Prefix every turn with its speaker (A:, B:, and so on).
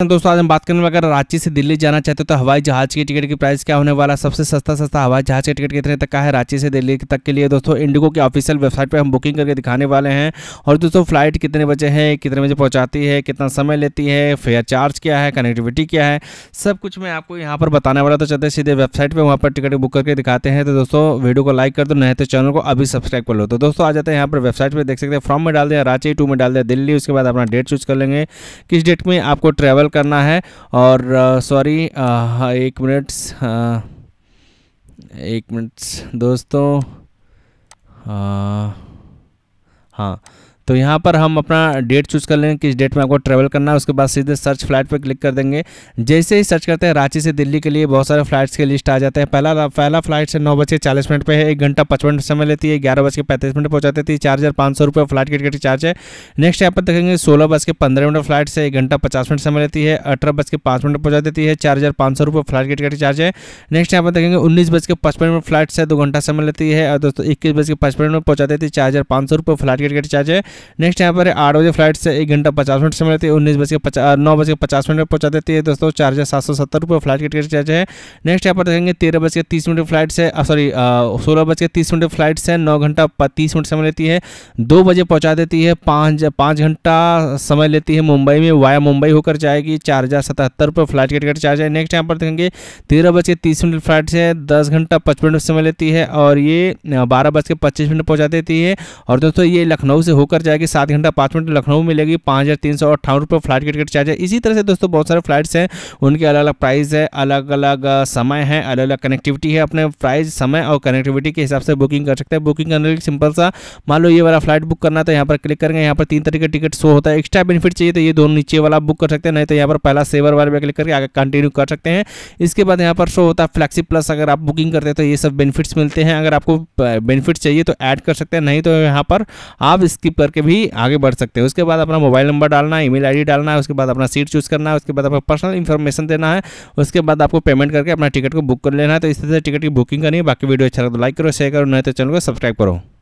A: तो दोस्तों आज हम बात करने अगर रांची से दिल्ली जाना चाहते हो तो हवाई जहाज की टिकट की प्राइस क्या होने वाला सबसे सस्ता सस्ता हवाई जहाज की टिकट कितने तक का है रांची से दिल्ली तक के लिए दोस्तों इंडिगो की ऑफिशियल वेबसाइट पर हम बुकिंग करके दिखाने वाले हैं और दोस्तों फ्लाइट कितने बजे है कितने बजे पहुंचाती है कितना समय लेती है फेयर चार्ज क्या है कनेक्टिविटी क्या है सब कुछ मैं आपको यहाँ पर बताने वाला तो चलते सीधे वेबसाइट पर वहाँ पर टिकट बुक करके दिखाते हैं तो दोस्तों वीडियो को लाइक कर दो नहीं तो चैनल को अभी सब्सक्राइब कर लो तो दोस्तों आ जाते हैं यहाँ पर वेबसाइट पर देख सकते हैं फॉर्म में डाल दिया रांची टू में डाल दिया दिल्ली उसके बाद अपना डेट चूज कर लेंगे किस डेट में आपको ट्रेवल ट्रैवल करना है और सॉरी हाँ, एक मिनट हाँ, एक मिनट दोस्तों आ, हाँ, हाँ। तो यहाँ पर हम अपना डेट चूज़ कर लेंगे किस डेट में आपको ट्रैवल करना है उसके बाद सीधे सर्च फ्लाइट पर क्लिक कर देंगे जैसे ही सर्च करते हैं रांची से दिल्ली के लिए बहुत सारे फ्लाइट्स के लिस्ट आ जाते हैं पहला पहला फ्लाइट से नौ बज के चालीस मिनट पर है एक घंटा पचपन मिनट समय लेती है ग्यारह बज के पैंतीस मिनट पहुँचाती थी चार हज़ार पाँच सौ रुपये फ्लाइट के टिकट चार्ज है नेक्स्ट यहाँ पर देखेंगे सोलह बज के पंद्रह मिनट फ्लाइट से एक घंटा पचास मिनट समय लेती है अठारह बज के पाँच मिनट पहुँचा देती है चार हज़ार पाँच सौ रुपये फ्लाइट के टिकट चार्ज है नेक्स्ट यहाँ पर देखेंगे उन्नीस बज के पचपन मिनट फ्लाइट से दो घंटा समय लेती है और दोस्तों इक्कीस बज के पचपन मिनट पहुँचा देती है चार हज़ार पाँच सौ रुपये फ्लाइट के टिकट चार्ज है नेक्स्ट यहाँ पर आठ बजे फ्लाइट से एक घंटा पचास मिनट से मिलती है उन्नीस बज के पचास नौ बज के पचास मिनट में पहुँचा देती है दोस्तों चार हजार सात सौ सत्तर रुपये फ्लाइट के टिकट चार्ज है नेक्स्ट यहाँ पर देखेंगे तेरह बज के तीस मिनट फ्लाइट से सॉरी सोलह बज के तीस मिनट फ्लाइट से नौ घंटा तीस मिनट समय लेती है दो बजे पहुँचा देती है पाँच पाँच घंटा समय लेती है मुंबई में वाया मुंबई होकर जाएगी चार हज़ार सतहत्तर रुपये फ्लाइट के टिकट चार्ज है नेक्स्ट यहाँ पर देखेंगे तेरह बज के तीस मिनट फ्लाइट से दस घंटा पचपन मिनट समय लेती है और ये बारह बज के पच्चीस मिनट पहुँचा देती है और दोस्तों ये लखनऊ से होकर जाएगी सात घंटा पाँच मिनट लखनऊ मिलेगी पाँच हज़ार तीन सौ अट्ठावन रुपये फ्लाइट टिकट चार्ज है इसी तरह से दोस्तों बहुत सारे फ्लाइट्स हैं उनके अलग अलग प्राइस है अलग अलग समय है अलग अलग कनेक्टिविटी है अपने प्राइस समय और कनेक्टिविटी के हिसाब से बुकिंग कर सकते हैं बुकिंग करने के सिंपल सा मान लो ये वाला फ्लाइट बुक करना तो यहाँ पर क्लिक करेंगे यहाँ पर तीन तरीके टिकट शो होता है एक्स्ट्रा बेनिफिट चाहिए तो ये दोनों नीचे वाला बुक कर सकते हैं नहीं तो यहाँ पर पहला सेवर वाले पर क्लिक करके आगे कंटिन्यू कर सकते हैं इसके बाद यहाँ पर शो होता है फ्लैक्सी प्लस अगर आप बुकिंग करते हैं तो ये सब बेनिफिट्स मिलते हैं अगर आपको बेनिफिट चाहिए तो ऐड कर सकते हैं नहीं तो यहाँ पर आप स्किप करके करके भी आगे बढ़ सकते हैं उसके बाद अपना मोबाइल नंबर डालना है ईमेल आईडी डालना है उसके बाद अपना सीट चूज़ करना है उसके बाद अपना पर्सनल इन्फॉर्मेशन देना है उसके बाद आपको पेमेंट करके अपना टिकट को बुक कर लेना है तो इस तरह से टिकट की बुकिंग करनी है बाकी वीडियो अच्छा लगता है तो लाइक करो शेयर करो नहीं तो चैनल को सब्सक्राइब करो